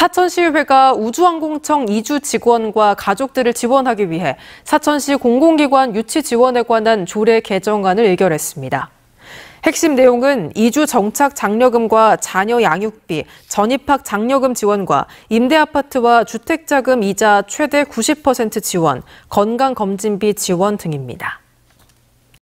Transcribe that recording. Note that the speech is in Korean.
사천시의회가 우주항공청 이주 직원과 가족들을 지원하기 위해 사천시 공공기관 유치 지원에 관한 조례 개정안을 의결했습니다. 핵심 내용은 이주 정착 장려금과 자녀 양육비, 전입학 장려금 지원과 임대아파트와 주택자금 이자 최대 90% 지원, 건강검진비 지원 등입니다.